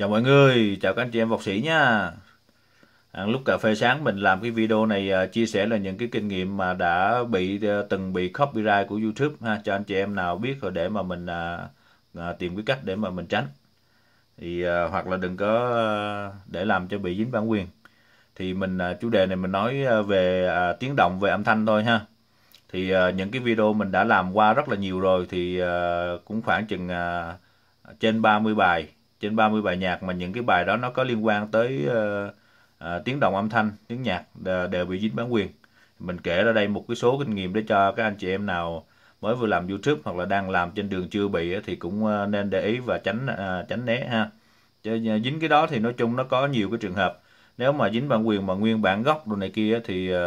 Chào mọi người, chào các anh chị em bác sĩ nha. À, lúc cà phê sáng mình làm cái video này à, chia sẻ là những cái kinh nghiệm mà đã bị à, từng bị copyright của YouTube ha cho anh chị em nào biết rồi để mà mình à, à, tìm cái cách để mà mình tránh. Thì à, hoặc là đừng có à, để làm cho bị dính bản quyền. Thì mình à, chủ đề này mình nói à, về à, tiếng động về âm thanh thôi ha. Thì à, những cái video mình đã làm qua rất là nhiều rồi thì à, cũng khoảng chừng à, trên 30 bài trên 30 bài nhạc mà những cái bài đó nó có liên quan tới uh, uh, tiếng động âm thanh, tiếng nhạc đều bị dính bản quyền. Mình kể ra đây một cái số kinh nghiệm để cho các anh chị em nào mới vừa làm YouTube hoặc là đang làm trên đường chưa bị thì cũng ờ, nên để ý và tránh uh, tránh né ha. Chứ dính cái đó thì nói chung nó có nhiều cái trường hợp. Nếu mà dính bản quyền mà nguyên bản gốc đồ này kia thì uh,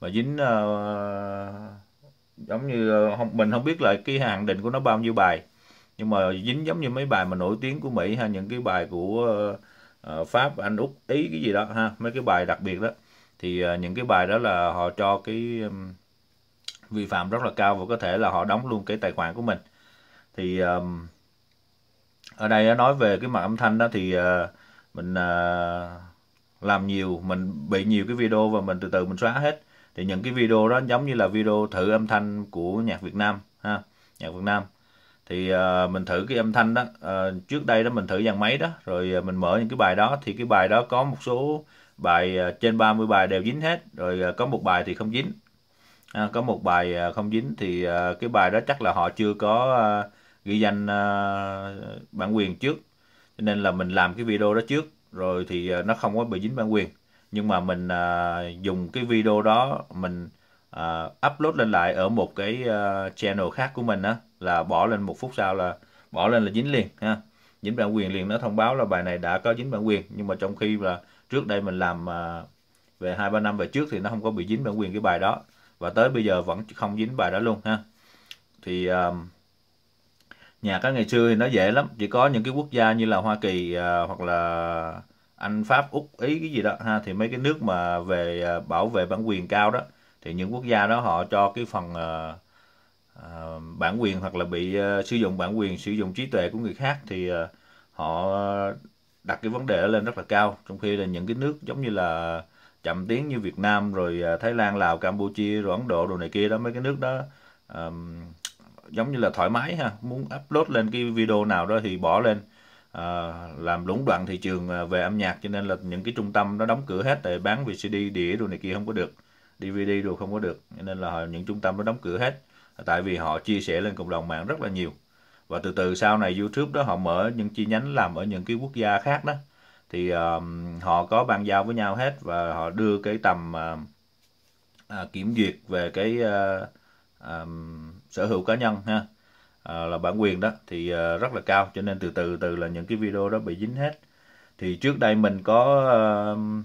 mà dính uh, giống như không mình không biết là cái hạn định của nó bao nhiêu bài nhưng mà dính giống như mấy bài mà nổi tiếng của Mỹ ha những cái bài của uh, Pháp Anh Úc Ý cái gì đó ha mấy cái bài đặc biệt đó thì uh, những cái bài đó là họ cho cái um, vi phạm rất là cao và có thể là họ đóng luôn cái tài khoản của mình thì um, ở đây nói về cái mặt âm thanh đó thì uh, mình uh, làm nhiều mình bị nhiều cái video và mình từ từ mình xóa hết thì những cái video đó giống như là video thử âm thanh của nhạc Việt Nam ha nhạc Việt Nam thì uh, mình thử cái âm thanh đó uh, trước đây đó mình thử dàn máy đó rồi uh, mình mở những cái bài đó thì cái bài đó có một số bài uh, trên 30 bài đều dính hết rồi uh, có một bài thì không dính à, có một bài uh, không dính thì uh, cái bài đó chắc là họ chưa có uh, ghi danh uh, bản quyền trước cho nên là mình làm cái video đó trước rồi thì uh, nó không có bị dính bản quyền nhưng mà mình uh, dùng cái video đó mình uh, upload lên lại ở một cái uh, channel khác của mình đó là bỏ lên một phút sau là bỏ lên là dính liền ha dính bản quyền liền nó thông báo là bài này đã có dính bản quyền nhưng mà trong khi là trước đây mình làm uh, về hai ba năm về trước thì nó không có bị dính bản quyền cái bài đó và tới bây giờ vẫn không dính bài đó luôn ha thì uh, nhạc á ngày xưa thì nó dễ lắm chỉ có những cái quốc gia như là hoa kỳ uh, hoặc là anh pháp úc ý cái gì đó ha thì mấy cái nước mà về uh, bảo vệ bản quyền cao đó thì những quốc gia đó họ cho cái phần uh, bản quyền hoặc là bị uh, sử dụng bản quyền sử dụng trí tuệ của người khác thì uh, họ đặt cái vấn đề lên rất là cao trong khi là những cái nước giống như là chậm tiếng như Việt Nam rồi Thái Lan Lào Campuchia rồi Ấn Độ rồi này kia đó mấy cái nước đó um, giống như là thoải mái ha muốn upload lên cái video nào đó thì bỏ lên uh, làm lũng đoạn thị trường về âm nhạc cho nên là những cái trung tâm nó đóng cửa hết để bán về cd đĩa rồi này kia không có được DVD đồ không có được nên là những trung tâm nó đóng cửa hết tại vì họ chia sẻ lên cộng đồng mạng rất là nhiều và từ từ sau này YouTube đó họ mở những chi nhánh làm ở những cái quốc gia khác đó thì um, họ có bàn giao với nhau hết và họ đưa cái tầm uh, uh, kiểm duyệt về cái uh, um, sở hữu cá nhân ha uh, là bản quyền đó thì uh, rất là cao cho nên từ từ từ là những cái video đó bị dính hết thì trước đây mình có uh,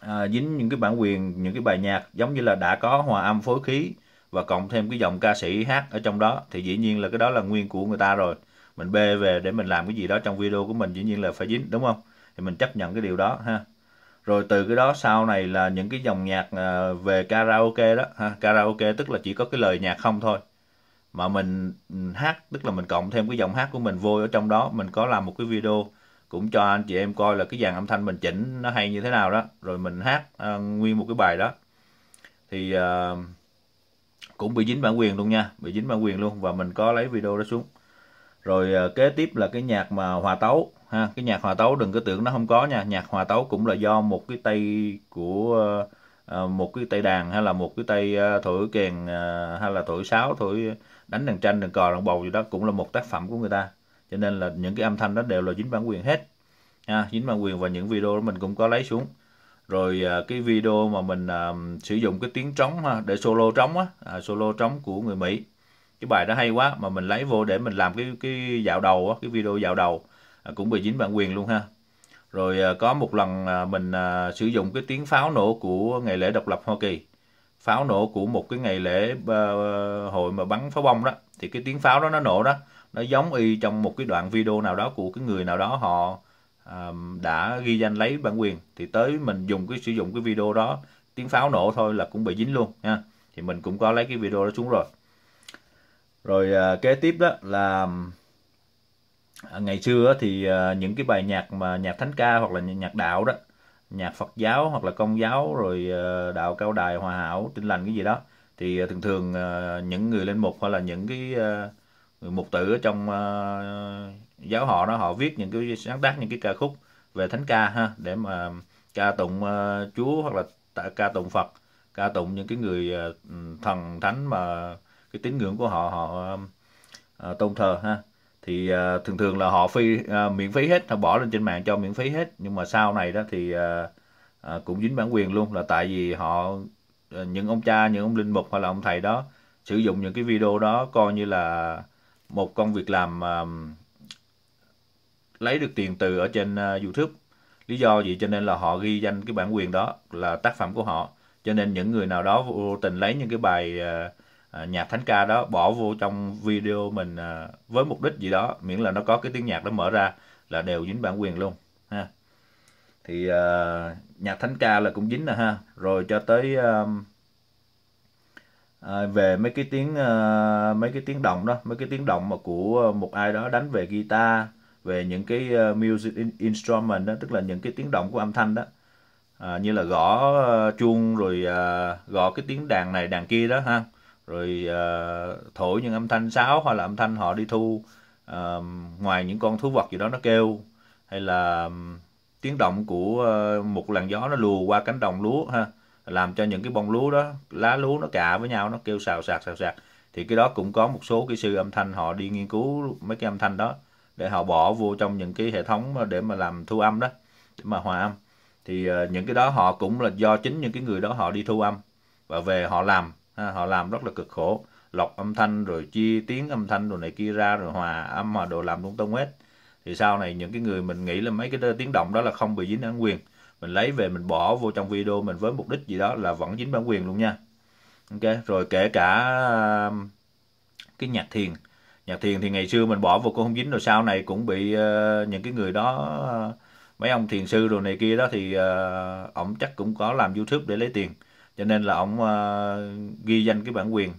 à, dính những cái bản quyền những cái bài nhạc giống như là đã có hòa âm phối khí và cộng thêm cái giọng ca sĩ hát ở trong đó thì dĩ nhiên là cái đó là nguyên của người ta rồi mình bê về để mình làm cái gì đó trong video của mình dĩ nhiên là phải dính đúng không thì mình chấp nhận cái điều đó ha rồi từ cái đó sau này là những cái dòng nhạc à, về karaoke đó ha karaoke tức là chỉ có cái lời nhạc không thôi mà mình ừ, hát tức là mình cộng thêm cái giọng hát của mình vô ở trong đó mình có làm một cái video cũng cho anh chị em coi là cái dàn âm thanh mình chỉnh nó hay như thế nào đó rồi mình hát uh, nguyên một cái bài đó thì uh, cũng bị dính bản quyền luôn nha bị dính bản quyền luôn và mình có lấy video đó xuống rồi uh, kế tiếp là cái nhạc mà hòa tấu ha cái nhạc hòa tấu đừng có tưởng nó không có nha nhạc hòa tấu cũng là do một cái tay của uh, một cái tay đàn hay là một cái tay uh, thổi kèn uh, hay là thổi sáo thổi đánh đàn tranh đàn cò đàn bầu gì đó cũng là một tác phẩm của người ta cho nên là những cái âm thanh đó đều là dính bản quyền hết ha, dính bản quyền và những video đó mình cũng có lấy xuống rồi à, cái video mà mình uh, sử dụng cái tiếng trống ha, để solo trống á à, solo trống của người Mỹ cái bài đó hay quá mà mình lấy vô để mình làm cái cái dạo đầu á, cái video dạo đầu à, cũng bị dính bản quyền luôn ha rồi à, có một lần à, mình à, sử dụng cái tiếng pháo nổ của ngày lễ độc lập Hoa Kỳ pháo nổ của một cái ngày lễ à, hội mà bắn pháo bông đó thì cái tiếng pháo đó nó nổ đó nó giống y trong một cái đoạn video nào đó của cái người nào đó họ um, đã ghi danh lấy bản quyền thì tới mình dùng cái sử dụng cái video đó tiếng pháo nổ thôi là cũng bị dính luôn nha thì mình cũng có lấy cái video đó xuống rồi rồi uh, kế tiếp đó là à, ngày xưa thì à, những cái bài nhạc mà nhạc thánh ca hoặc là nhạc đạo đó nhạc Phật giáo hoặc là công giáo rồi đạo cao đài hòa hảo tinh lành cái gì đó thì thường thường những người lên mục hoặc là những cái mục tử ở trong uh, giáo họ đó họ viết những cái sáng tác những cái ca khúc về thánh ca ha để mà ca tụng uh, Chúa hoặc là ca tụng Phật ca tụng những cái người uh, thần thánh mà cái tín ngưỡng của họ họ uh, tôn thờ ha thì uh, thường thường là họ phi uh, miễn phí hết họ bỏ lên trên mạng cho miễn phí hết nhưng mà sau này đó thì uh, uh, cũng dính bản quyền luôn là tại vì họ uh, những ông cha những ông linh mục hoặc là ông thầy đó sử dụng những cái video đó coi như là một công việc làm uh, lấy được tiền từ ở trên uh, YouTube. Lý do gì cho nên là họ ghi danh cái bản quyền đó là tác phẩm của họ. Cho nên những người nào đó vô tình lấy những cái bài uh, nhạc thánh ca đó bỏ vô trong video mình uh, với mục đích gì đó, miễn là nó có cái tiếng nhạc đó mở ra là đều dính bản quyền luôn ha. Thì uh, nhạc thánh ca là cũng dính nè ha. Rồi cho tới uh, à, về mấy cái tiếng uh, mấy cái tiếng động đó mấy cái tiếng động mà của một ai đó đánh về guitar về những cái uh, music instrument đó tức là những cái tiếng động của âm thanh đó à, như là gõ uh, chuông rồi uh, gõ cái tiếng đàn này đàn kia đó ha rồi uh, thổi những âm thanh sáo hoặc là âm thanh họ đi thu uh, ngoài những con thú vật gì đó nó kêu hay là um, tiếng động của uh, một làn gió nó lùa qua cánh đồng lúa ha làm cho những cái bông lúa đó lá lúa nó cạ với nhau nó kêu xào sạc xào sạc thì cái đó cũng có một số kỹ sư âm thanh họ đi nghiên cứu mấy cái âm thanh đó để họ bỏ vô trong những cái hệ thống để mà làm thu âm đó để mà hòa âm thì ờ, những cái đó họ cũng là do chính những cái người đó họ đi thu âm và về họ làm họ làm rất là cực khổ lọc âm thanh rồi chia tiếng âm thanh rồi này kia ra rồi hòa âm hòa đồ làm lung tung hết thì sau này những cái người mình nghĩ là mấy cái tiếng động đó là không bị dính án quyền mình lấy về mình bỏ vô trong video mình với mục đích gì đó là vẫn dính bản quyền luôn nha ok rồi kể cả um, cái nhạc thiền nhạc thiền thì ngày xưa mình bỏ vô cũng không dính rồi sau này cũng bị uh, những cái người đó uh, mấy ông thiền sư rồi này kia đó thì uh, ổng chắc cũng có làm youtube để lấy tiền cho nên là ông uh, ghi danh cái bản quyền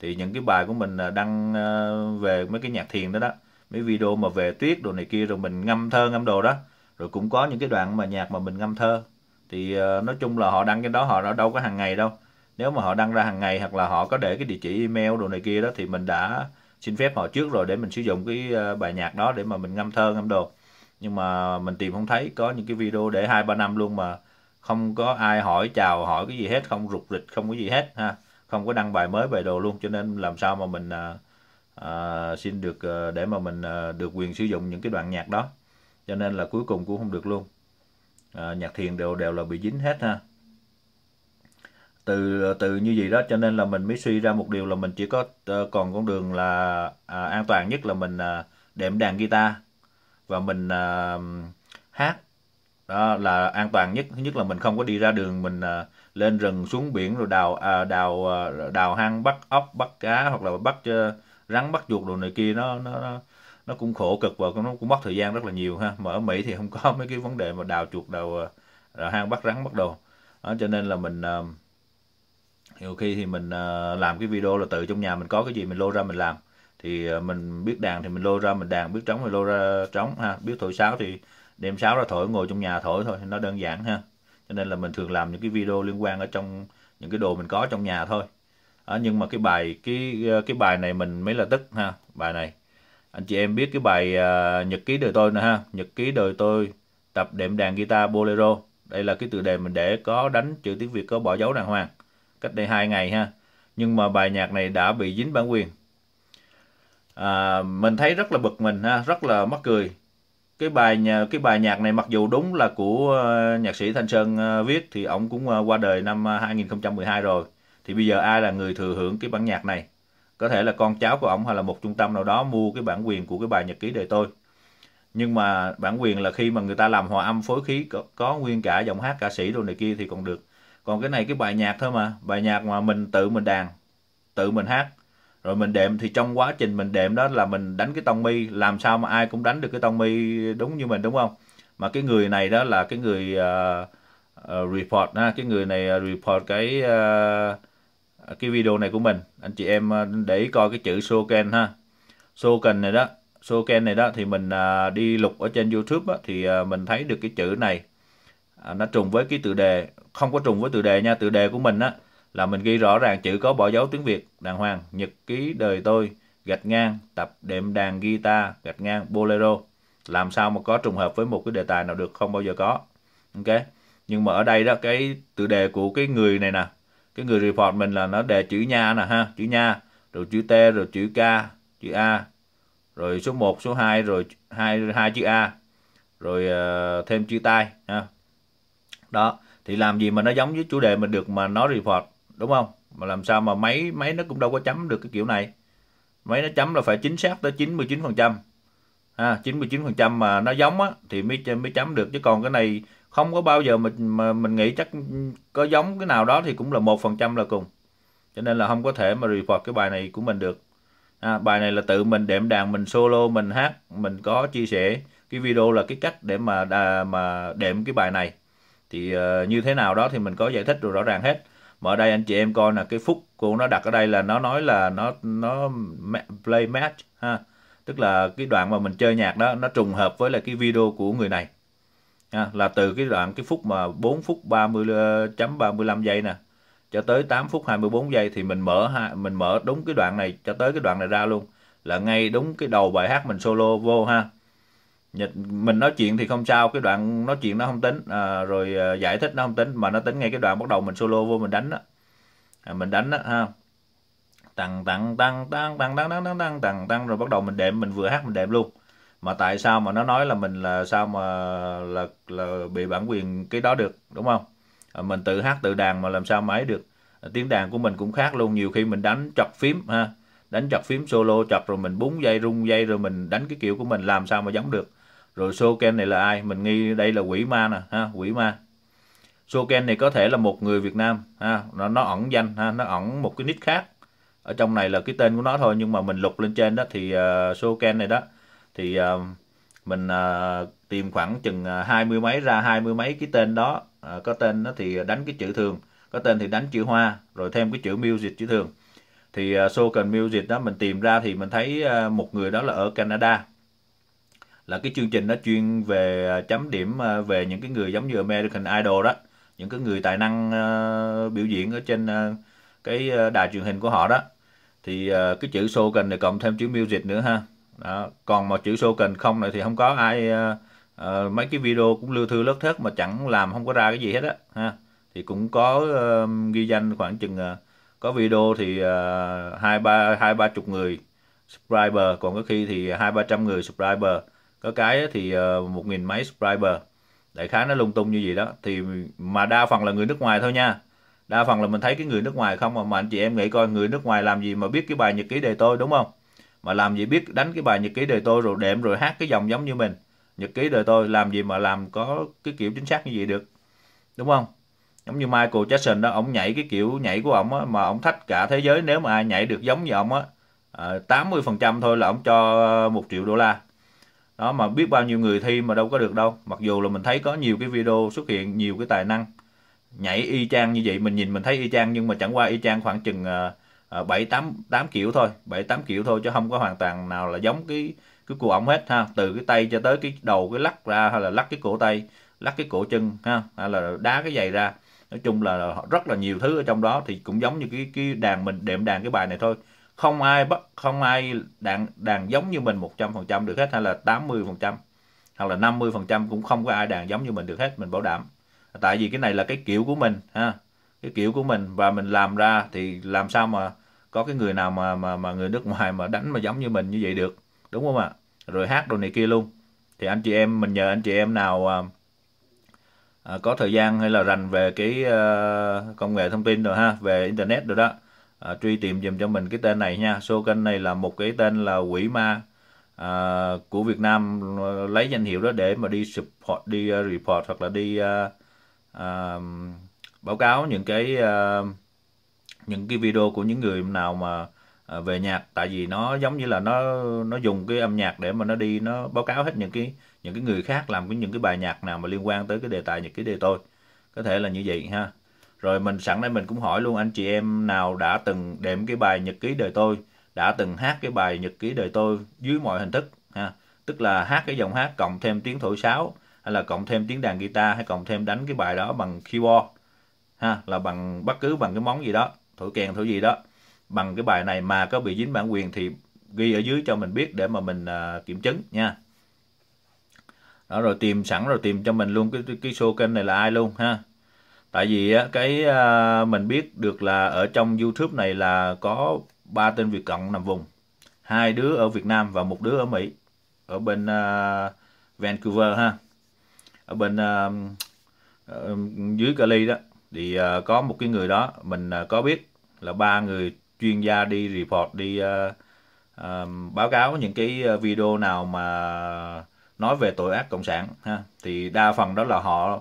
thì những cái bài của mình uh, đăng uh, về mấy cái nhạc thiền đó đó mấy video mà về tuyết đồ này kia rồi mình ngâm thơ ngâm đồ đó rồi cũng có những cái đoạn mà nhạc mà mình ngâm thơ thì uh, nói chung là họ đăng cái đó họ đâu có hàng ngày đâu nếu mà họ đăng ra hàng ngày hoặc là họ có để cái địa chỉ email đồ này kia đó thì mình đã xin phép họ trước rồi để mình sử dụng cái ờ, bài nhạc đó để mà mình ngâm thơ ngâm đồ nhưng mà mình tìm không thấy có những cái video để hai ba năm luôn mà không có ai hỏi chào hỏi cái gì hết không rụt rịch không có gì hết ha không có đăng bài mới bài đồ luôn cho nên làm sao mà mình à, à, xin được à, để mà mình à, được quyền sử dụng những cái đoạn nhạc đó cho nên là cuối cùng cũng không được luôn à, nhạc thiền đều đều là bị dính hết ha từ từ như vậy đó cho nên là mình mới suy ra một điều là mình chỉ có ờ, còn con đường là à, an toàn nhất là mình à, đệm đàn guitar và mình à, hát đó là an toàn nhất thứ nhất là mình không có đi ra đường mình à, lên rừng xuống biển rồi đào à, đào à, đào hang bắt ốc bắt cá hoặc là bắt ờ, rắn bắt chuột đồ này kia nó nó, nó nó cũng khổ cực và nó cũng mất thời gian rất là nhiều ha mà ở Mỹ thì không có mấy cái vấn đề mà đào chuột đầu ờ, hang bắt rắn bắt đầu đó, cho nên là mình ờ, nhiều khi thì mình ờ, làm cái video là tự trong nhà mình có cái gì mình lô ra mình làm thì mình biết đàn thì mình lô ra mình đàn biết trống thì lô ra trống ha biết thổi sáo thì đem sáo ra thổi ngồi trong nhà thổi thôi nó đơn giản ha cho nên là mình thường làm những cái video liên quan ở trong những cái đồ mình có trong nhà thôi à, nhưng mà cái bài cái cái bài này mình mới là tức ha bài này anh chị em biết cái bài uh, nhật ký đời tôi nữa ha nhật ký đời tôi tập đệm đàn guitar bolero đây là cái tựa đề mình để có đánh chữ tiếng việt có bỏ dấu đàng hoàng cách đây hai ngày ha nhưng mà bài nhạc này đã bị dính bản quyền à, mình thấy rất là bực mình ha rất là mắc cười cái bài nhà, cái bài nhạc này mặc dù đúng là của à, nhạc sĩ Thanh Sơn à, viết thì ông cũng qua đời năm 2012 rồi thì bây giờ ai là người thừa hưởng cái bản nhạc này có thể là con cháu của ông hoặc là một trung tâm nào đó mua cái bản quyền của cái bài nhật ký đời tôi nhưng mà bản quyền là khi mà người ta làm hòa âm phối khí có, có nguyên cả giọng hát ca sĩ đồ này kia thì còn được còn cái này cái bài nhạc thôi mà bài nhạc mà mình tự mình đàn tự mình hát rồi mình đệm thì trong quá trình mình đệm đó là mình đánh cái tông mi làm sao mà ai cũng đánh được cái tông mi đúng như mình đúng không mà cái người này đó là cái người uh, uh, report ha cái người này ờ, report cái uh, cái video này của mình anh chị em à, để ý coi cái chữ Soken ha Soken này đó Soken này đó thì mình à, đi lục ở trên YouTube á, thì à, mình thấy được cái chữ này nó trùng với cái tự đề không có trùng với tự đề nha tự đề của mình á là mình ghi rõ ràng chữ có bỏ dấu tiếng Việt đàng hoàng nhật ký đời tôi gạch ngang tập đệm đàn guitar gạch ngang bolero làm sao mà có trùng hợp với một cái đề tài nào được không bao giờ có ok nhưng mà ở đây đó cái tự đề của cái người này nè cái người report mình là nó đề chữ nha nè ha chữ nha rồi chữ t rồi chữ k chữ a rồi số 1, số 2 rồi hai hai chữ a rồi uh, thêm chữ tay ha đó thì làm gì mà nó giống với chủ đề mình được mà nó report đúng không mà làm sao mà máy máy nó cũng đâu có chấm được cái kiểu này máy nó chấm là phải chính xác tới 99 phần trăm ha 99 phần trăm mà nó giống á thì mới mới chấm được chứ còn cái này không có bao giờ mình mà mình nghĩ chắc có giống cái nào đó thì cũng là một phần trăm là cùng cho nên là không có thể mà report cái bài này của mình được à, bài này là tự mình đệm đàn mình solo mình hát mình có chia sẻ cái video là cái cách để mà đà, mà đệm cái bài này thì uh, như thế nào đó thì mình có giải thích rồi rõ ràng hết mà ở đây anh chị em coi là cái phút cô nó đặt ở đây là nó nói là nó nó play match ha tức là cái đoạn mà mình chơi nhạc đó nó trùng hợp với là cái video của người này nha, là từ cái đoạn cái phút mà 4 phút 30.35 ờ, giây nè cho tới 8 phút 24 giây thì mình mở mình mở đúng cái đoạn này cho tới cái đoạn này ra luôn là ngay đúng cái đầu bài hát mình solo vô ha mình nói chuyện thì không sao cái đoạn nói chuyện nó không tính à, rồi ờ, giải thích nó không tính mà nó tính ngay cái đoạn bắt đầu mình solo vô mình đánh đó à, mình đánh đó ha tăng tăng tăng tăng tăng tăng tăng tăng tăng tăng rồi bắt đầu mình đệm mình vừa hát mình đệm luôn mà tại sao mà nó nói là mình là sao mà là là bị bản quyền cái đó được đúng không à, mình tự hát tự đàn mà làm sao máy được à, tiếng đàn của mình cũng khác luôn nhiều khi mình đánh chọc phím ha đánh chặt phím solo chặt rồi mình búng dây rung dây rồi mình đánh cái kiểu của mình làm sao mà giống được rồi ken này là ai mình nghi đây là quỷ ma nè ha quỷ ma ken này có thể là một người Việt Nam ha nó, nó ẩn danh ha nó ẩn một cái nick khác ở trong này là cái tên của nó thôi nhưng mà mình lục lên trên đó thì uh, à, ken này đó thì ờ, mình ờ, tìm khoảng chừng ờ, hai mươi mấy ra hai mươi mấy cái tên đó có tên nó thì đánh cái chữ thường có tên thì đánh chữ hoa rồi thêm cái chữ music chữ thường thì uh, cần Music đó mình tìm ra thì mình thấy uh, một người đó là ở Canada là cái chương trình nó chuyên về chấm điểm về những cái người giống như American Idol đó những cái người tài năng uh, biểu diễn ở trên uh, cái đài truyền hình của họ đó thì uh, cái chữ cần này cộng thêm chữ Music nữa ha đó. còn mà chữ số cần không này thì không có ai uh, mấy cái video cũng lưu thư lớt thất mà chẳng làm không có ra cái gì hết á ha thì cũng có uh, ghi danh khoảng chừng uh, có video thì hai ba hai ba chục người subscriber còn có khi thì hai ba trăm người subscriber có cái thì uh, một nghìn mấy subscriber đại khái nó lung tung như vậy đó thì mà đa phần là người nước ngoài thôi nha đa phần là mình thấy cái người nước ngoài không mà, mà anh chị em nghĩ coi người nước ngoài làm gì mà biết cái bài nhật ký đề tôi đúng không mà làm gì biết đánh cái bài nhật ký đời tôi rồi đệm rồi hát cái dòng giống như mình nhật ký đời tôi làm gì mà làm có cái kiểu chính xác như vậy được đúng không giống như Michael Jackson đó ông nhảy cái kiểu nhảy của ông á, mà ông thách cả thế giới nếu mà ai nhảy được giống như ông á à, tám mươi phần trăm thôi là ông cho một triệu đô la đó mà biết bao nhiêu người thi mà đâu có được đâu mặc dù là mình thấy có nhiều cái video xuất hiện nhiều cái tài năng nhảy y chang như vậy mình nhìn mình thấy y chang nhưng mà chẳng qua y chang khoảng chừng uh, À, bảy tám tám kiểu thôi bảy tám kiểu thôi chứ không có hoàn toàn nào là giống cái cái cua ổng hết ha từ cái tay cho tới cái đầu cái lắc ra hay là lắc cái cổ tay lắc cái cổ chân ha hay là đá cái giày ra nói chung là rất là nhiều thứ ở trong đó thì cũng giống như cái cái đàn mình đệm đàn cái bài này thôi không ai bắt không ai đàn đàn giống như mình 100% được hết hay là 80% hoặc là 50% cũng không có ai đàn giống như mình được hết mình bảo đảm tại vì cái này là cái kiểu của mình ha cái kiểu của mình và mình làm ra thì làm sao mà có cái người nào mà mà mà người nước ngoài mà đánh mà giống như mình như vậy được đúng không ạ rồi hát đồ này kia luôn thì anh chị em mình nhờ anh chị em nào à, à, có thời gian hay là rành về cái à, công nghệ thông tin rồi ha về internet rồi đó à, truy tìm dùm cho mình cái tên này nha show kênh này là một cái tên là quỷ ma à, của Việt Nam ờ, lấy danh hiệu đó để mà đi support đi uh, report hoặc là đi uh, uh, báo cáo những cái uh, những cái video của những người nào mà à, về nhạc tại vì nó giống như là nó nó dùng cái âm nhạc để mà nó đi nó báo cáo hết những cái những cái người khác làm cái những cái bài nhạc nào mà liên quan tới cái đề tài những cái đề tôi có thể là như vậy ha rồi mình sẵn đây mình cũng hỏi luôn anh chị em nào đã từng đệm cái bài nhật ký đời tôi đã từng hát cái bài nhật ký đời tôi dưới mọi hình thức ha tức là hát cái dòng hát cộng thêm tiếng thổi sáo hay là cộng thêm tiếng đàn guitar hay cộng thêm đánh cái bài đó bằng keyboard ha là bằng bất cứ bằng cái món gì đó thổi kèn thổi gì đó bằng cái bài này mà có bị dính bản quyền thì ghi ở dưới cho mình biết để mà mình uh, kiểm chứng nha đó rồi tìm sẵn rồi tìm cho mình luôn cái cái show kênh này là ai luôn ha tại vì cái uh, mình biết được là ở trong YouTube này là có ba tên Việt cộng nằm vùng hai đứa ở Việt Nam và một đứa ở Mỹ ở bên uh, Vancouver ha ở bên uh, dưới Cali đó thì uh, có một cái người đó mình uh, có biết là ba người chuyên gia đi report đi uh, uh, báo cáo những cái ờ, video nào mà nói về tội ác cộng sản ha thì đa phần đó là họ uh,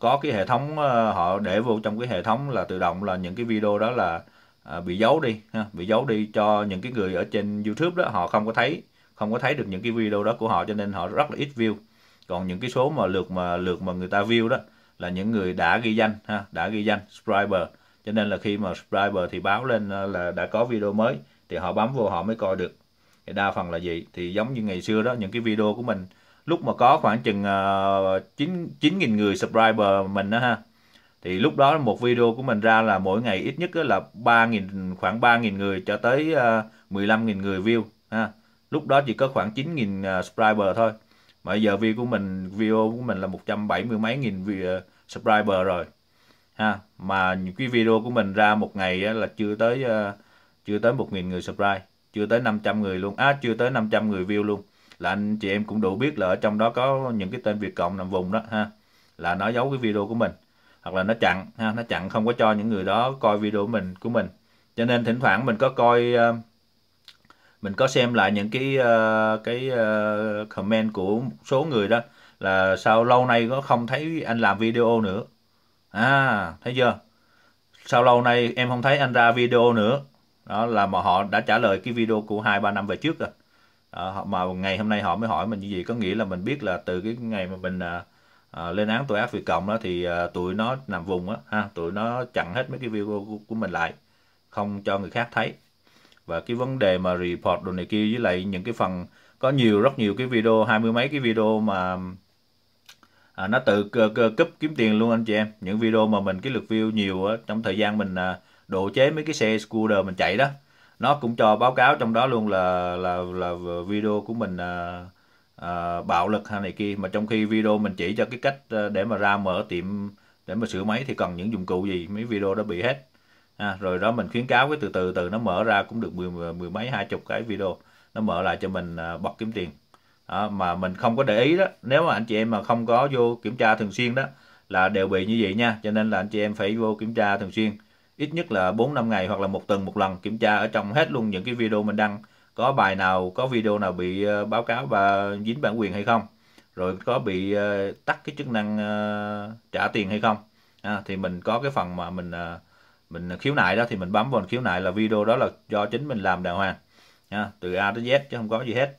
có cái hệ thống uh, họ để vô trong cái hệ thống là tự động là những cái video đó là uh, bị giấu đi ha bị giấu đi cho những cái người ở trên YouTube đó họ không có thấy không có thấy được những cái video đó của họ cho nên họ rất là ít view còn những cái số mà lượt mà lượt mà người ta view đó là những người đã ghi danh ha đã ghi danh subscriber cho nên là khi mà subscriber thì báo lên ờ, là đã có video mới thì họ bấm vô họ mới coi được thì đa phần là gì thì giống như ngày xưa đó những cái video của mình lúc mà có khoảng chừng ờ, chín chín nghìn người subscriber mình đó ha thì lúc đó một video của mình ra là mỗi ngày ít nhất là ba nghìn khoảng ba nghìn người cho tới 15.000 ờ, người view ha lúc đó chỉ có khoảng 9.000 subscriber thôi mà giờ view của mình video của mình là 170 mấy nghìn subscriber rồi ha mà những cái video của mình ra một ngày là chưa tới ờ, chưa tới 1.000 người subscribe chưa tới 500 người luôn á à, chưa tới 500 người view luôn là anh chị em cũng đủ biết là ở trong đó có những cái tên Việt Cộng nằm vùng đó ha là nó giấu cái video của mình hoặc là nó chặn ha nó chặn không có cho những người đó coi video của mình của mình cho nên thỉnh thoảng mình có coi ờ, mình có xem lại những cái ờ, cái comment của một số người đó là sao lâu nay có không thấy anh làm video nữa à thấy chưa sau lâu nay em không thấy anh ra video nữa đó là mà họ đã trả lời cái video của hai ba năm về trước rồi à, mà ngày hôm nay họ mới hỏi mình như vậy có nghĩa là mình biết là từ cái ngày mà mình à, à, lên án tội ác Việt cộng đó thì à, tụi nó nằm vùng á ha tụi nó chặn hết mấy cái video của, của mình lại không cho người khác thấy và cái vấn đề mà report đồ này kia với lại những cái phần có nhiều rất nhiều cái video hai mươi mấy cái video mà à, nó tự cấp kiếm tiền luôn anh chị em những video mà mình cái lượt view nhiều á, trong thời gian mình à, độ chế mấy cái xe scooter mình chạy đó nó cũng cho báo cáo trong đó luôn là là là video của mình à, à, bạo lực hay này kia mà trong khi video mình chỉ cho cái cách à, để mà ra mở tiệm để mà sửa máy thì cần những dụng cụ gì mấy video đó bị hết à, rồi đó mình khuyến cáo cái từ từ từ nó mở ra cũng được mười mười mấy hai chục cái video nó mở lại cho mình à, bật kiếm tiền à, mà mình không có để ý đó nếu mà anh chị em mà không có vô kiểm tra thường xuyên đó là đều bị như vậy nha cho nên là anh chị em phải vô kiểm tra thường xuyên ít nhất là 4 năm ngày hoặc là một tuần một lần kiểm tra ở trong hết luôn những cái video mình đăng có bài nào có video nào bị ờ, báo cáo và dính bản quyền hay không rồi có bị ờ, tắt cái chức năng ờ, trả tiền hay không à, thì mình có cái phần mà mình mình khiếu nại đó thì mình bấm vào khiếu nại là video đó là do chính mình làm đàng hoàng à, từ A tới Z chứ không có gì hết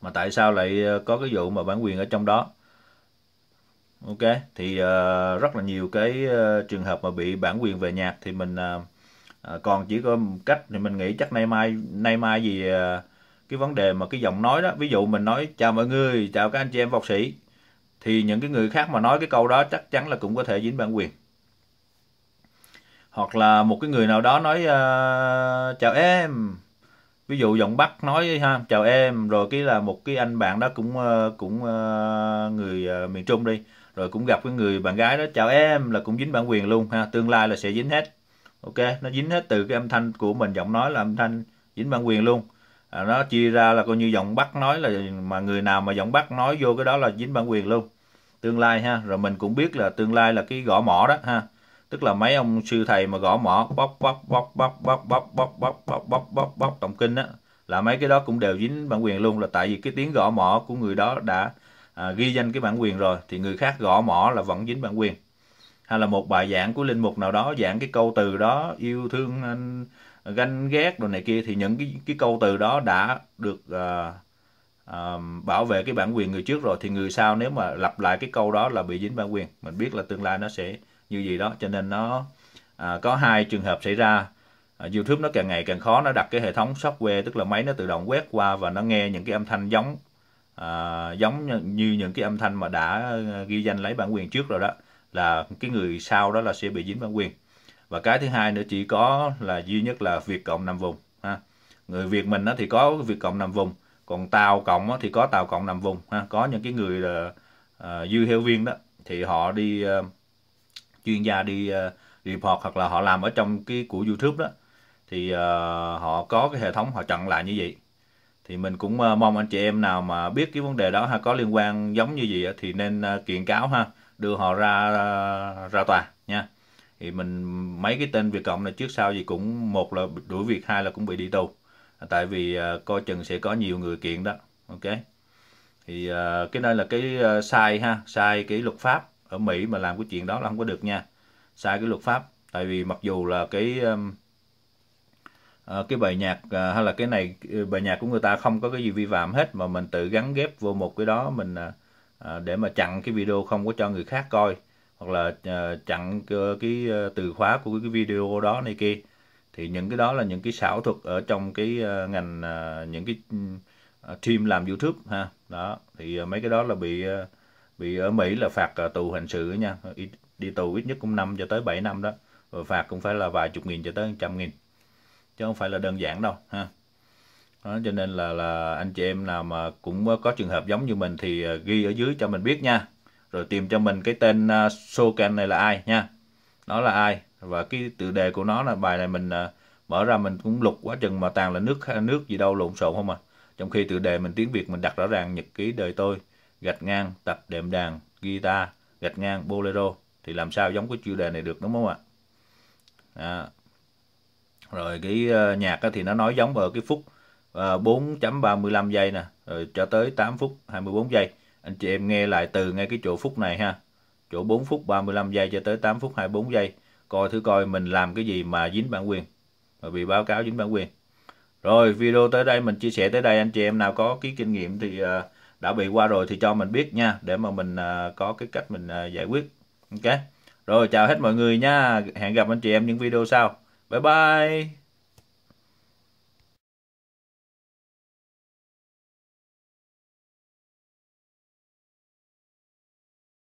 mà tại sao lại ờ, có cái vụ mà bản quyền ở trong đó ok thì uh, rất là nhiều cái uh, trường hợp mà bị bản quyền về nhạc thì mình uh, còn chỉ có cách thì mình nghĩ chắc nay mai nay mai gì uh, cái vấn đề mà cái giọng nói đó ví dụ mình nói chào mọi người chào các anh chị em vọc sĩ thì những cái người khác mà nói cái câu đó chắc chắn là cũng có thể dính bản quyền hoặc là một cái người nào đó nói uh, chào em ví dụ giọng bắc nói ha chào em rồi cái là một cái anh bạn đó cũng ờ, cũng ờ, người ờ, miền trung đi rồi cũng gặp cái người bạn gái đó chào em là cũng dính bản quyền luôn ha tương lai là sẽ dính hết ok nó dính hết từ cái âm thanh của mình giọng nói là âm thanh dính bản quyền luôn à, nó chia ra là coi như giọng bắc nói là mà người nào mà giọng bắc nói vô cái đó là dính bản quyền luôn tương lai ha rồi mình cũng biết là tương lai là cái gõ mỏ đó ha tức là mấy ông sư thầy mà gõ mỏ bóc bóc bóc bóc bóc bóc bóc bóc bóc bóc bóc bóc tổng kinh á là mấy cái đó cũng đều dính bản quyền luôn là tại vì cái tiếng gõ mỏ của người đó đã à, ghi danh cái bản quyền rồi thì người khác gõ mỏ là vẫn dính bản quyền hay là một bài giảng của linh mục nào đó giảng cái câu từ đó yêu thương anh ganh ghét đồ này kia thì những cái cái câu từ đó đã được à, à, bảo vệ cái bản quyền người trước rồi thì người sau nếu mà lặp lại cái câu đó là bị dính bản quyền mình biết là tương lai nó sẽ như vậy đó cho nên nó à, có hai trường hợp xảy ra à, YouTube nó càng ngày càng khó nó đặt cái hệ thống software tức là máy nó tự động quét qua và nó nghe những cái âm thanh giống à, giống như, những cái âm thanh mà đã à, ghi danh lấy bản quyền trước rồi đó là cái người sau đó là sẽ bị dính bản quyền và cái thứ hai nữa chỉ có là duy nhất là Việt cộng nằm vùng ha người Việt mình đó thì có Việt cộng nằm vùng còn tàu cộng thì có tàu cộng nằm vùng ha có những cái người là uh, à, du heo viên đó thì họ đi uh, chuyên gia đi uh, report hoặc là họ làm ở trong cái của YouTube đó thì uh, họ có cái hệ thống họ chặn lại như vậy thì mình cũng uh, mong anh chị em nào mà biết cái vấn đề đó hay có liên quan giống như vậy thì nên uh, kiện cáo ha đưa họ ra uh, ra tòa nha thì mình mấy cái tên Việt Cộng này trước sau gì cũng một là đuổi việc hai là cũng bị đi tù tại vì uh, coi chừng sẽ có nhiều người kiện đó ok thì uh, cái đây là cái uh, sai ha sai cái luật pháp ở Mỹ mà làm cái chuyện đó là không có được nha sai cái luật pháp tại vì mặc dù là cái um, ờ, cái bài nhạc ờ, hay là cái này ờ, bài nhạc của người ta không có cái gì vi phạm hết mà mình tự gắn ghép vô một cái đó mình để mà chặn cái video không có cho người khác coi hoặc là chặn cái từ khóa của cái video đó này kia thì những cái đó là những cái xảo thuật ở trong cái ngành những cái ừ, team làm YouTube ha đó thì mấy cái đó là bị bị ở Mỹ là phạt à, tù hình sự nha đi, tù ít nhất cũng 5 cho tới 7 năm đó rồi phạt cũng phải là vài chục nghìn cho tới trăm nghìn chứ không phải là đơn giản đâu ha đó, cho nên là là anh chị em nào mà cũng có trường hợp giống như mình thì à, ghi ở dưới cho mình biết nha rồi tìm cho mình cái tên uh, Soken này là ai nha nó là ai và cái tự đề của nó là bài này mình mở ra mình cũng lục quá chừng mà toàn là nước nước gì đâu lộn xộn không à trong khi tự đề mình tiếng Việt mình đặt rõ ràng nhật ký đời tôi gạch ngang tập đệm đàn guitar gạch ngang bolero thì làm sao giống cái chủ đề này được đúng không ạ à. rồi cái ờ, nhạc thì nó nói giống ở cái phút 4.35 ờ, giây nè rồi cho tới 8 phút 24 giây anh chị em nghe lại từ ngay cái chỗ phút này ha chỗ 4 phút 35 giây cho tới 8 phút 24 giây coi thử coi mình làm cái gì mà dính bản quyền mà bị báo cáo dính bản quyền rồi video tới đây mình chia sẻ tới đây anh chị em nào có cái kinh nghiệm thì uh, đã bị qua rồi thì cho mình biết nha để mà mình à, có cái cách mình à, giải quyết ok rồi chào hết mọi người nha hẹn gặp anh chị em những video sau bye bye